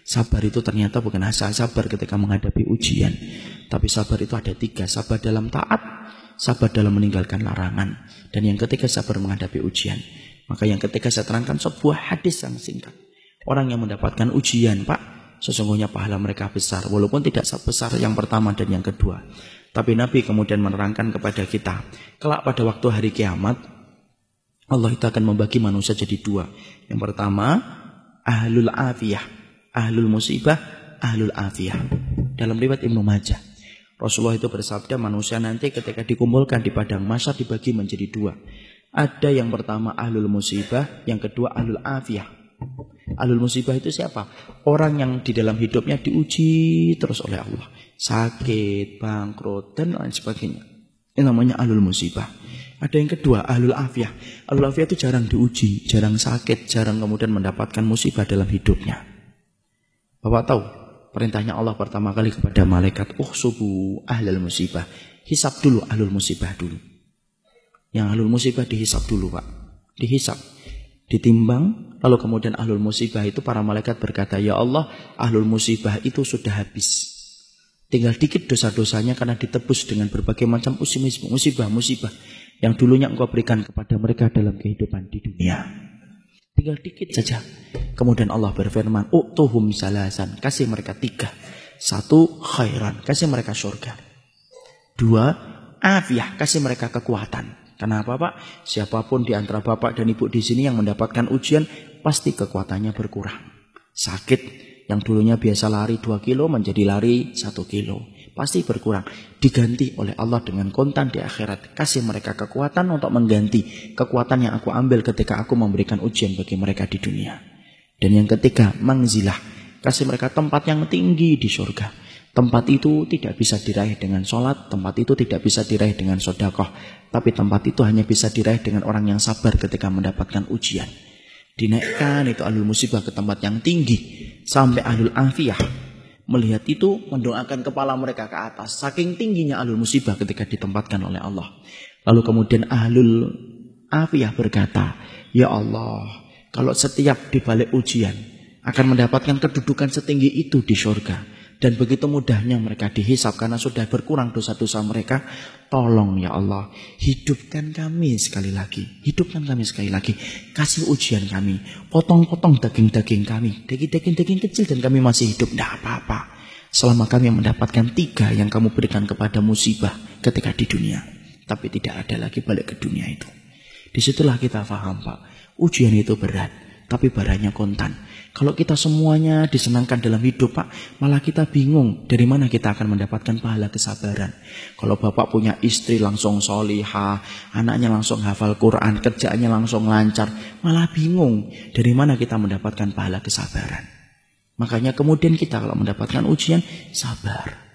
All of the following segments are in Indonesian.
Sabar itu ternyata bukan hanya sabar ketika menghadapi ujian. Tapi sabar itu ada tiga. Sabar dalam taat, sabar dalam meninggalkan larangan. Dan yang ketiga sabar menghadapi ujian. Maka yang ketiga saya terangkan sebuah hadis yang singkat. Orang yang mendapatkan ujian, Pak, sesungguhnya pahala mereka besar. Walaupun tidak sebesar yang pertama dan yang kedua. Tapi Nabi kemudian menerangkan kepada kita, kelak pada waktu hari kiamat, Allah itu akan membagi manusia jadi dua. Yang pertama, ahlul afiyah, ahlul musibah, ahlul afiyah. Dalam riwayat Ibnu Majah. Rasulullah itu bersabda manusia nanti ketika dikumpulkan di padang masa dibagi menjadi dua. Ada yang pertama ahlul musibah, yang kedua ahlul afiyah. Ahlul musibah itu siapa? Orang yang di dalam hidupnya diuji terus oleh Allah. Sakit, bangkrut, dan lain sebagainya. Ini namanya alul musibah. Ada yang kedua, alul afiah. Alul afiah itu jarang diuji, jarang sakit, jarang kemudian mendapatkan musibah dalam hidupnya. Bapak tahu perintahnya Allah pertama kali kepada malaikat "Oh, subuh Ahlul musibah. Hisap dulu ahlul musibah dulu. Yang ahlul musibah dihisap dulu Pak. Dihisap. Ditimbang lalu kemudian ahlul musibah itu para malaikat berkata ya Allah ahlul musibah itu sudah habis. Tinggal dikit dosa-dosanya karena ditebus dengan berbagai macam musibah-musibah yang dulunya engkau berikan kepada mereka dalam kehidupan di dunia. Tinggal dikit ya. saja. Kemudian Allah berfirman, "Utuhum salasan." Kasih mereka tiga. Satu, khairan. Kasih mereka surga. Dua, afiah. Kasih mereka kekuatan. Kenapa Pak? Siapapun di antara Bapak dan Ibu di sini yang mendapatkan ujian, pasti kekuatannya berkurang. Sakit, yang dulunya biasa lari 2 kilo menjadi lari 1 kilo pasti berkurang. Diganti oleh Allah dengan kontan di akhirat. Kasih mereka kekuatan untuk mengganti kekuatan yang aku ambil ketika aku memberikan ujian bagi mereka di dunia. Dan yang ketiga, mangzilah. Kasih mereka tempat yang tinggi di surga. Tempat itu tidak bisa diraih dengan sholat, tempat itu tidak bisa diraih dengan sodakoh. Tapi tempat itu hanya bisa diraih dengan orang yang sabar ketika mendapatkan ujian. Dinaikkan itu alul musibah ke tempat yang tinggi. Sampai alul afiyah, melihat itu mendoakan kepala mereka ke atas saking tingginya alul musibah ketika ditempatkan oleh Allah lalu kemudian ahlul afiyah berkata ya Allah kalau setiap dibalik ujian akan mendapatkan kedudukan setinggi itu di surga dan begitu mudahnya mereka dihisap karena sudah berkurang dosa-dosa mereka. Tolong ya Allah, hidupkan kami sekali lagi. Hidupkan kami sekali lagi. Kasih ujian kami. Potong-potong daging-daging kami. Daging-daging kecil dan kami masih hidup. Tidak apa-apa. Selama kami mendapatkan tiga yang kamu berikan kepada musibah ketika di dunia. Tapi tidak ada lagi balik ke dunia itu. Disitulah kita paham Pak. Ujian itu berat tapi barangnya kontan. Kalau kita semuanya disenangkan dalam hidup, Pak, malah kita bingung dari mana kita akan mendapatkan pahala kesabaran. Kalau Bapak punya istri langsung soliha, anaknya langsung hafal Quran, kerjaannya langsung lancar, malah bingung dari mana kita mendapatkan pahala kesabaran. Makanya kemudian kita kalau mendapatkan ujian, sabar.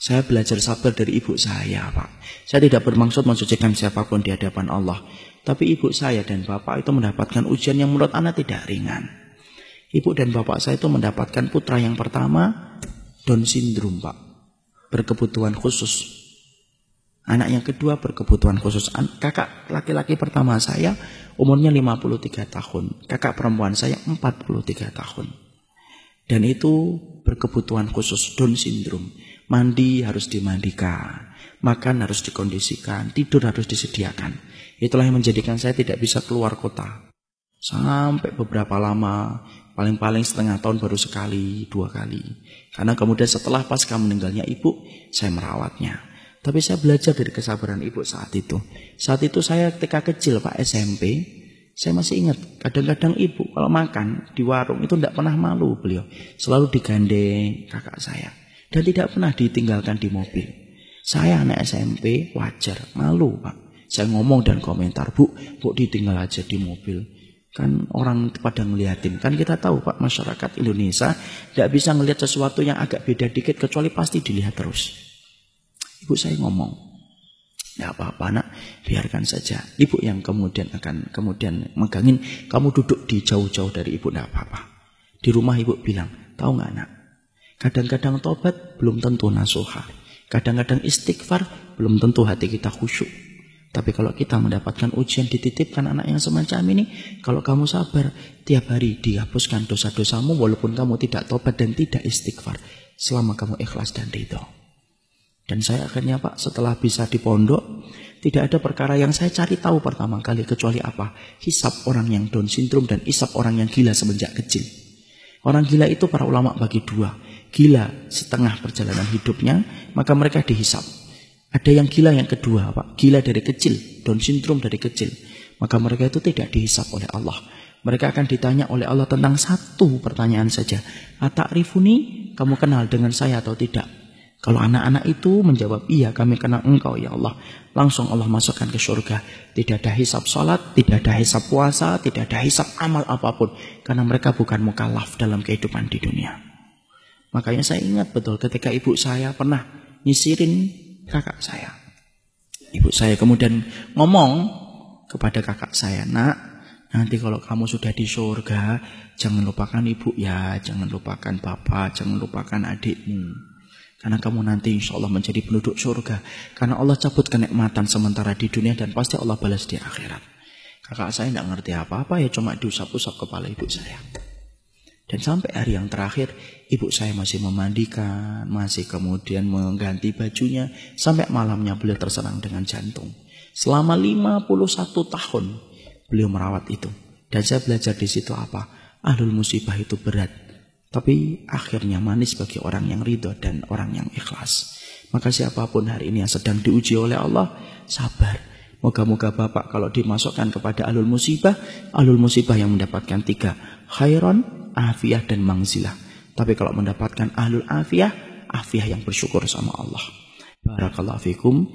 Saya belajar sabar dari ibu saya, Pak. Saya tidak bermaksud mensucikan siapapun di hadapan Allah. Tapi ibu saya dan bapak itu mendapatkan ujian yang menurut anak tidak ringan. Ibu dan bapak saya itu mendapatkan putra yang pertama Down syndrome pak. Berkebutuhan khusus. Anak yang kedua berkebutuhan khusus. Kakak laki-laki pertama saya umurnya 53 tahun. Kakak perempuan saya 43 tahun. Dan itu berkebutuhan khusus Down syndrome. Mandi harus dimandikan makan harus dikondisikan, tidur harus disediakan. Itulah yang menjadikan saya tidak bisa keluar kota. Sampai beberapa lama, paling-paling setengah tahun baru sekali, dua kali. Karena kemudian setelah pasca meninggalnya ibu, saya merawatnya. Tapi saya belajar dari kesabaran ibu saat itu. Saat itu saya ketika kecil Pak SMP, saya masih ingat, kadang-kadang ibu kalau makan di warung itu tidak pernah malu beliau. Selalu digandeng kakak saya. Dan tidak pernah ditinggalkan di mobil. Saya anak SMP, wajar, malu Pak. Saya ngomong dan komentar, Bu, Bu ditinggal aja di mobil. Kan orang pada ngeliatin, kan kita tahu Pak, masyarakat Indonesia tidak bisa ngelihat sesuatu yang agak beda dikit, kecuali pasti dilihat terus. Ibu saya ngomong, tidak apa-apa nak, biarkan saja. Ibu yang kemudian akan kemudian megangin, kamu duduk di jauh-jauh dari ibu, tidak apa-apa. Di rumah ibu bilang, tahu nggak nak? Kadang-kadang tobat belum tentu nasuhah. Kadang-kadang istighfar belum tentu hati kita khusyuk. Tapi kalau kita mendapatkan ujian dititipkan anak yang semacam ini, kalau kamu sabar, tiap hari dihapuskan dosa-dosamu walaupun kamu tidak tobat dan tidak istighfar. Selama kamu ikhlas dan ridho. Dan saya akhirnya Pak, setelah bisa di pondok, tidak ada perkara yang saya cari tahu pertama kali kecuali apa? Hisap orang yang down syndrome dan hisap orang yang gila semenjak kecil. Orang gila itu para ulama bagi dua gila setengah perjalanan hidupnya, maka mereka dihisap. Ada yang gila yang kedua, Pak. Gila dari kecil, Down syndrome dari kecil. Maka mereka itu tidak dihisap oleh Allah. Mereka akan ditanya oleh Allah tentang satu pertanyaan saja. Rifuni kamu kenal dengan saya atau tidak? Kalau anak-anak itu menjawab, iya kami kenal engkau ya Allah. Langsung Allah masukkan ke surga. Tidak ada hisap sholat, tidak ada hisap puasa, tidak ada hisap amal apapun. Karena mereka bukan mukallaf dalam kehidupan di dunia. Makanya saya ingat betul ketika ibu saya pernah nyisirin kakak saya. Ibu saya kemudian ngomong kepada kakak saya, nak nanti kalau kamu sudah di surga, jangan lupakan ibu ya, jangan lupakan bapak, jangan lupakan adikmu. Karena kamu nanti insya Allah menjadi penduduk surga. Karena Allah cabut kenikmatan sementara di dunia dan pasti Allah balas di akhirat. Kakak saya tidak ngerti apa-apa ya cuma diusap-usap kepala ibu saya. Dan sampai hari yang terakhir, ibu saya masih memandikan, masih kemudian mengganti bajunya, sampai malamnya beliau terserang dengan jantung. Selama 51 tahun beliau merawat itu. Dan saya belajar di situ apa? Ahlul musibah itu berat, tapi akhirnya manis bagi orang yang ridho dan orang yang ikhlas. Maka siapapun hari ini yang sedang diuji oleh Allah, sabar. Moga-moga Bapak kalau dimasukkan kepada alul musibah, alul musibah yang mendapatkan tiga. Khairon, afiah dan mangzilah. Tapi kalau mendapatkan ahlul afiah, afiah yang bersyukur sama Allah. Barakallahu fikum.